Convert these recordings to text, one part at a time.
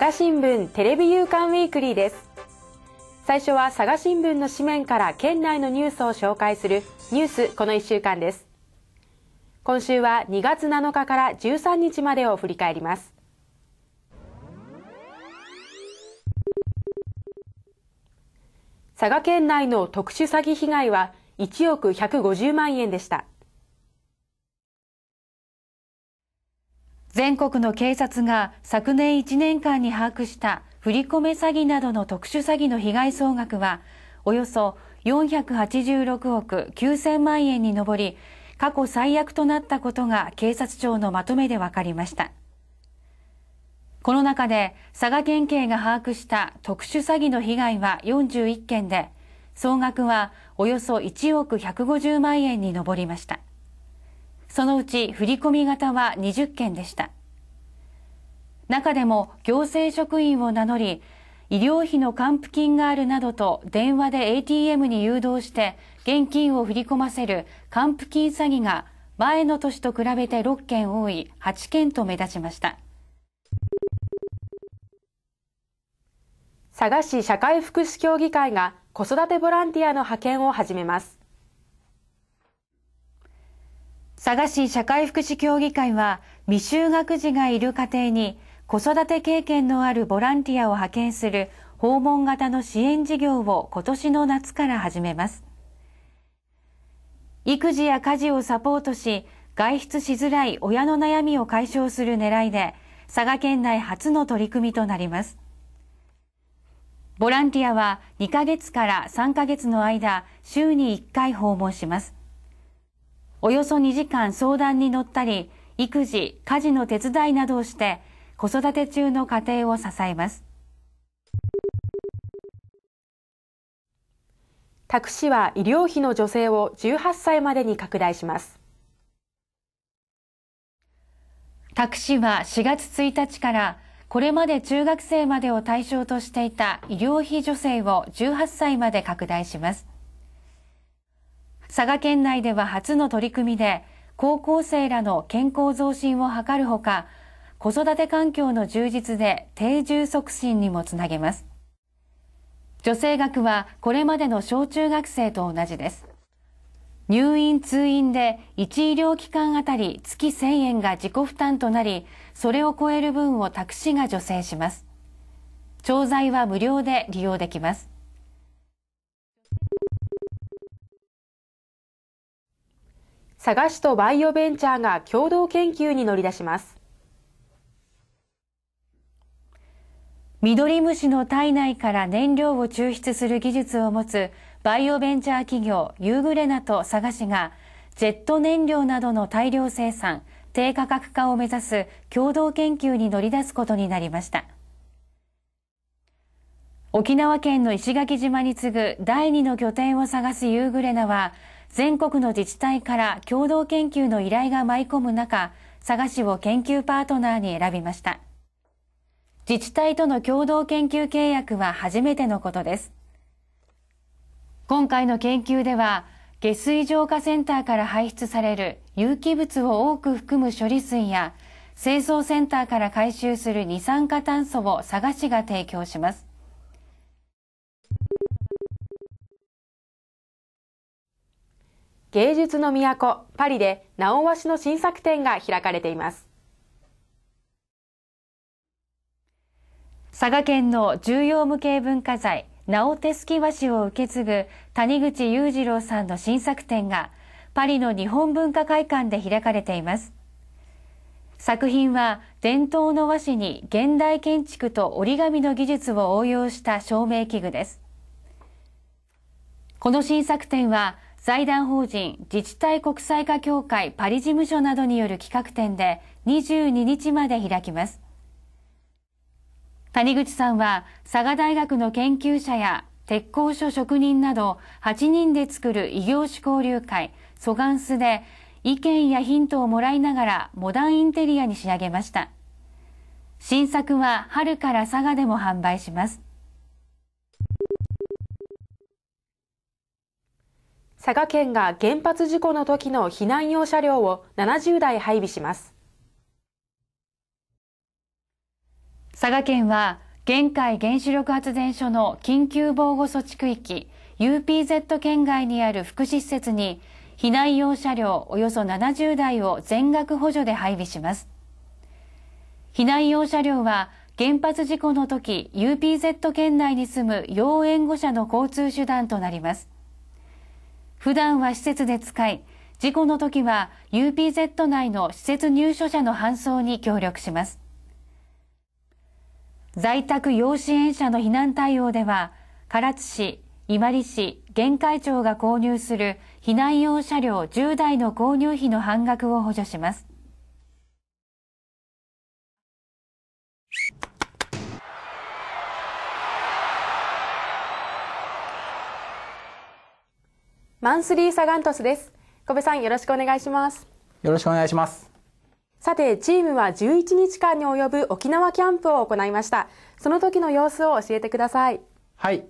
佐賀新聞テレビ夕刊ウィークリーです最初は佐賀新聞の紙面から県内のニュースを紹介するニュースこの1週間です今週は2月7日から13日までを振り返ります佐賀県内の特殊詐欺被害は1億150万円でした国の警察が昨年1年間に把握した振り込め詐欺などの特殊詐欺の被害総額はおよそ486億9000万円に上り過去最悪となったことが警察庁のまとめで分かりましたこの中で佐賀県警が把握した特殊詐欺の被害は41件で総額はおよそ1億150万円に上りましたそのうち振り込み型は20件でした。中でも行政職員を名乗り、医療費の還付金があるなどと電話で ATM に誘導して現金を振り込ませる還付金詐欺が前の年と比べて6件多い8件と目立ちました佐賀市社会福祉協議会が子育てボランティアの派遣を始めます佐賀市社会福祉協議会は未就学児がいる家庭に子育て経験のあるボランティアを派遣する訪問型の支援事業を今年の夏から始めます。育児や家事をサポートし、外出しづらい親の悩みを解消する狙いで、佐賀県内初の取り組みとなります。ボランティアは2ヶ月から3ヶ月の間、週に1回訪問します。およそ2時間相談に乗ったり、育児、家事の手伝いなどをして、子育て中の家庭を支えます。タク氏は医療費の助成を18歳までに拡大します。タク氏は4月1日からこれまで中学生までを対象としていた医療費助成を18歳まで拡大します。佐賀県内では初の取り組みで高校生らの健康増進を図るほか子育て環境の充実で定住促進にもつなげます。助成額はこれまでの小中学生と同じです。入院通院で1医療機関あたり月1000円が自己負担となり、それを超える分をタクシーが助成します。調剤は無料で利用できます。佐賀市とバイオベンチャーが共同研究に乗り出します。ミドリムシの体内から燃料を抽出する技術を持つバイオベンチャー企業ユーグレナと佐賀市がジェット燃料などの大量生産、低価格化を目指す共同研究に乗り出すことになりました。沖縄県の石垣島に次ぐ第2の拠点を探すユーグレナは、全国の自治体から共同研究の依頼が舞い込む中、佐賀市を研究パートナーに選びました。自治体との共同研究契約は初めてのことです。今回の研究では、下水浄化センターから排出される有機物を多く含む処理水や、清掃センターから回収する二酸化炭素を佐賀市が提供します。芸術の都パリで直ワシの新作展が開かれています佐賀県の重要無形文化財直手すき和紙を受け継ぐ谷口裕次郎さんの新作展がパリの日本文化会館で開かれています作品は伝統の和紙に現代建築と折り紙の技術を応用した照明器具ですこの新作展は財団法人自治体国際化協会パリ事務所などによる企画展で22日まで開きます谷口さんは佐賀大学の研究者や鉄工所職人など8人で作る異業種交流会ソガンスで意見やヒントをもらいながらモダンインテリアに仕上げました新作は春から佐賀でも販売します佐賀県が原発事故の時の避難用車両を70台配備します佐賀県は玄海原子力発電所の緊急防護措置区域 UPZ 県外にある福祉施設に避難用車両およそ70台を全額補助で配備します。避難用車両は原発事故の時 UPZ 県内に住む要援護者の交通手段となります。普段は施設で使い、事故の時は UPZ 内の施設入所者の搬送に協力します。在宅養子縁者の避難対応では唐津市伊万里市玄海町が購入する避難用車両10台の購入費の半額を補助しますマンスリーサガントスです。小部さんよろしくお願いします。よろしくお願いします。さて、チームは11日間に及ぶ沖縄キャンプを行いました。その時の様子を教えてください。はい。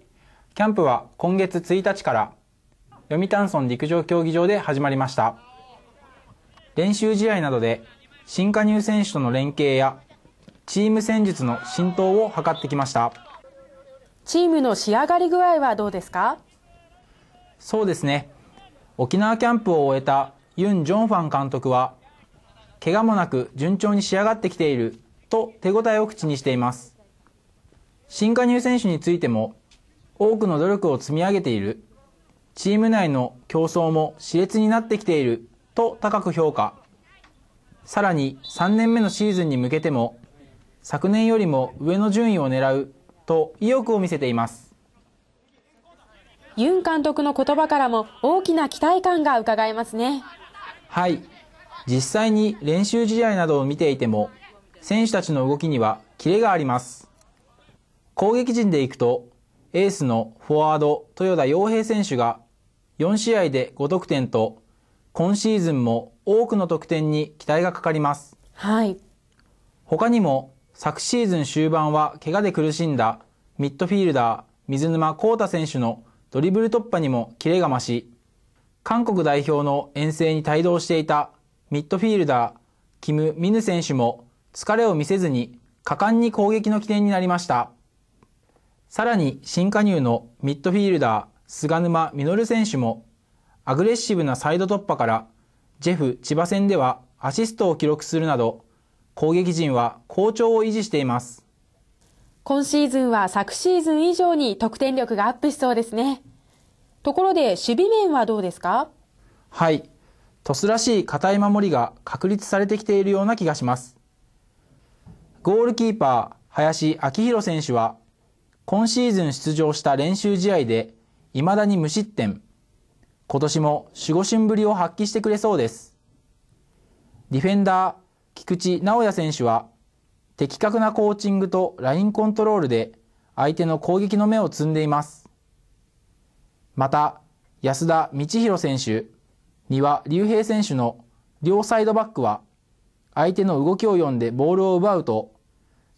キャンプは今月1日から、読谷村陸上競技場で始まりました。練習試合などで、新加入選手との連携や、チーム戦術の浸透を図ってきました。チームの仕上がり具合はどうですかそうですね。沖縄キャンプを終えたユン・ジョンファン監督は、怪我もなく順調に仕上がってきていると手応えを口にしています。新加入選手についても多くの努力を積み上げている、チーム内の競争も熾烈になってきていると高く評価。さらに3年目のシーズンに向けても昨年よりも上の順位を狙うと意欲を見せています。ユン監督の言葉からも大きな期待感が伺えますね。はい、実際に練習試合などを見ていても選手たちの動きにはキレがあります攻撃陣でいくとエースのフォワード豊田洋平選手が4試合で5得点と今シーズンも多くの得点に期待がかかります、はい、他にも昨シーズン終盤は怪我で苦しんだミッドフィールダー水沼宏太選手のドリブル突破にもキレが増し韓国代表の遠征に帯同していたミッドフィールダー、キム・ミヌ選手も疲れを見せずに果敢に攻撃の起点になりました。さらに新加入のミッドフィールダー、菅沼実選手もアグレッシブなサイド突破からジェフ千葉戦ではアシストを記録するなど攻撃陣は好調を維持しています。今シーズンは昨シーズン以上に得点力がアップしそうですね。ところで守備面はどうですかはい。トスらしい堅い守りが確立されてきているような気がします。ゴールキーパー、林明宏選手は、今シーズン出場した練習試合で、未だに無失点。今年も守護神ぶりを発揮してくれそうです。ディフェンダー、菊池直也選手は、的確なコーチングとラインコントロールで、相手の攻撃の目を積んでいます。また、安田道弘選手、には竜平選手の両サイドバックは相手の動きを読んでボールを奪うと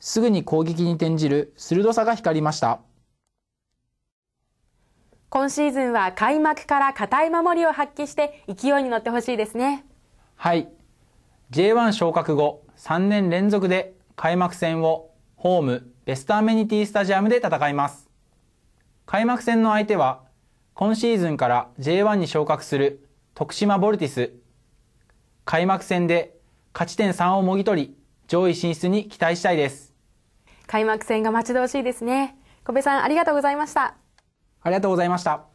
すぐに攻撃に転じる鋭さが光りました今シーズンは開幕から堅い守りを発揮して勢いに乗ってほしいですねはい J1 昇格後3年連続で開幕戦をホームベストアメニティスタジアムで戦います開幕戦の相手は今シーズンから J1 に昇格する徳島ボルティス。開幕戦で勝ち点3をもぎ取り、上位進出に期待したいです。開幕戦が待ち遠しいですね。小部さん、ありがとうございました。ありがとうございました。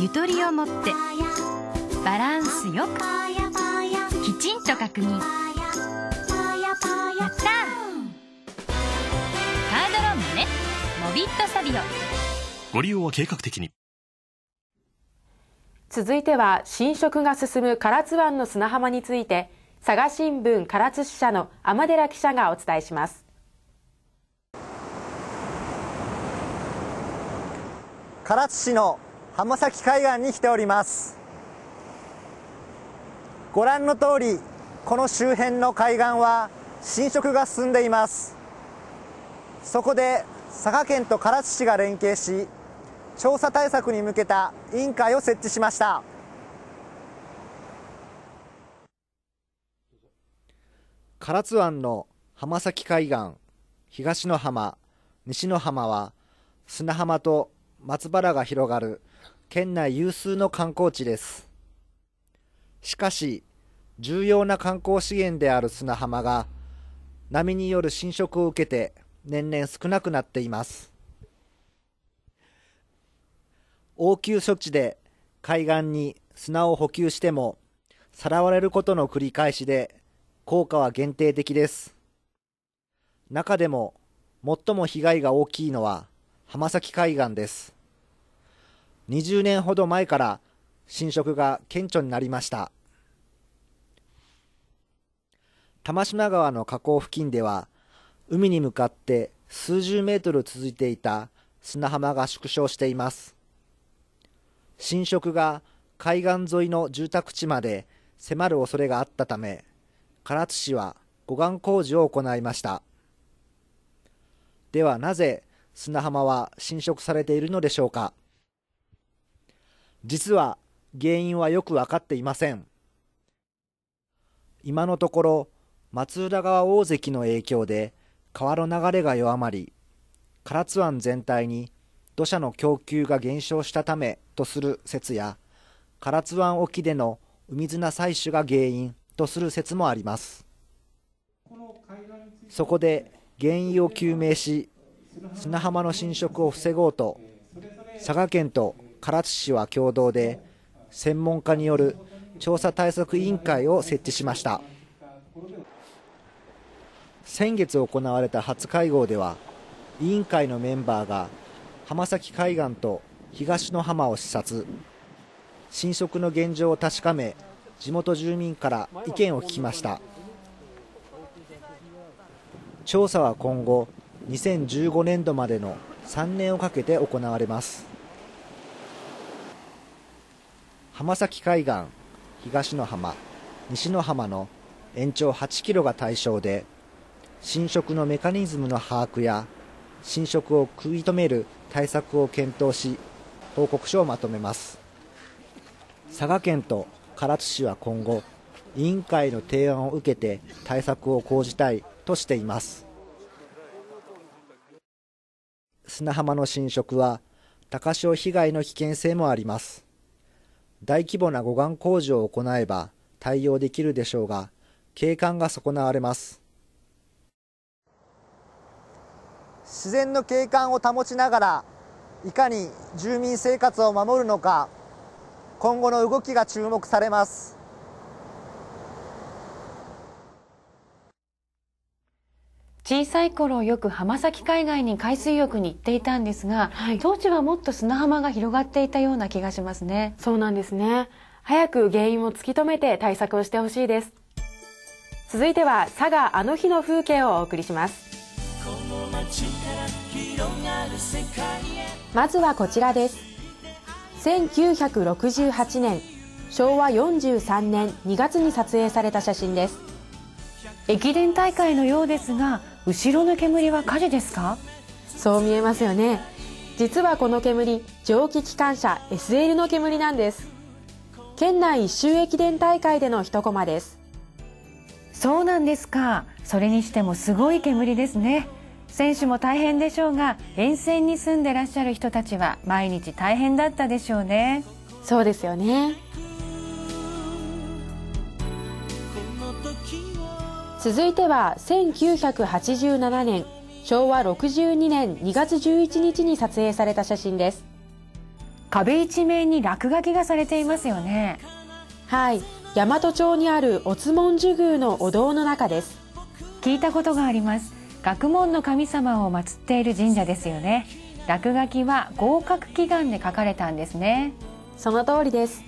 ゆとりを持ってバランスよくきちんと確認やったカードローンもねモビットサビオご利用は計画的に続いては浸食が進む唐津湾の砂浜について佐賀新聞唐津支社の天寺記者がお伝えします唐津市の浜崎海岸に来ておりますご覧の通りこの周辺の海岸は浸食が進んでいますそこで佐賀県と唐津市が連携し調査対策に向けた委員会を設置しました唐津湾の浜崎海岸東の浜西の浜は砂浜と松原が広がる県内有数の観光地ですしかし重要な観光資源である砂浜が波による浸食を受けて年々少なくなっています応急処置で海岸に砂を補給してもさらわれることの繰り返しで効果は限定的です中でも最も被害が大きいのは浜崎海岸です20年ほど前から浸食が顕著になりました玉島川の河口付近では海に向かって数十メートル続いていた砂浜が縮小しています浸食が海岸沿いの住宅地まで迫る恐れがあったため、唐津市は護岸工事を行いました。ではなぜ砂浜は浸食されているのでしょうか実は原因はよく分かっていません。今のところ松浦川大関の影響で川の流れが弱まり唐津湾全体に土砂の供給が減少したためとする説や、唐津湾沖での海砂採取が原因とする説もあります。そこで原因を究明し、砂浜の浸食を防ごうと、佐賀県と唐津市は共同で、専門家による調査対策委員会を設置しました。先月行われた初会合では、委員会のメンバーが浜崎海岸と東の浜を視察浸食の現状を確かめ地元住民から意見を聞きました調査は今後2015年度までの3年をかけて行われます浜崎海岸東の浜西の浜の延長8キロが対象で浸食のメカニズムの把握や侵食を食い止める対策を検討し報告書をまとめます佐賀県と唐津市は今後委員会の提案を受けて対策を講じたいとしています砂浜の浸食は高潮被害の危険性もあります大規模な護岸工事を行えば対応できるでしょうが景観が損なわれます自然の景観を保ちながらいかに住民生活を守るのか今後の動きが注目されます小さい頃よく浜崎海岸に海水浴に行っていたんですが、はい、当時はもっと砂浜が広がっていたような気がしますねそうなんですね早く原因を突き止めて対策をしてほしいです続いては佐賀あの日の風景をお送りしますまずはこちらです1968年昭和43年2月に撮影された写真です駅伝大会のようですが後ろの煙は火事ですかそう見えますよね実はこの煙蒸気機関車 SL の煙なんです県内一周駅伝大会での一コマですそうなんですかそれにしてもすごい煙ですね選手も大変でしょうが沿線に住んでらっしゃる人たちは毎日大変だったでしょうねそうですよね続いては1987年昭和62年2月11日に撮影された写真です壁一面に落書きがされていますよねはい大和町にあるおつもんじゅ宮のお堂の中です聞いたことがあります学問の神様を祀っている神社ですよね落書きは合格祈願で書かれたんですねその通りです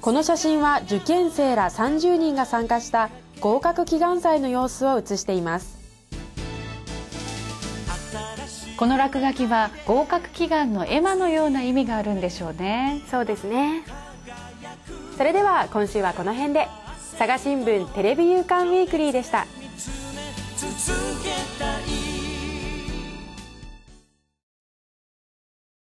この写真は受験生ら30人が参加した合格祈願祭の様子を写していますこの落書きは合格祈願の絵馬のような意味があるんでしょうねそうですねそれでは今週はこの辺で佐賀新聞テレビ夕刊ウィークリーでした続けたい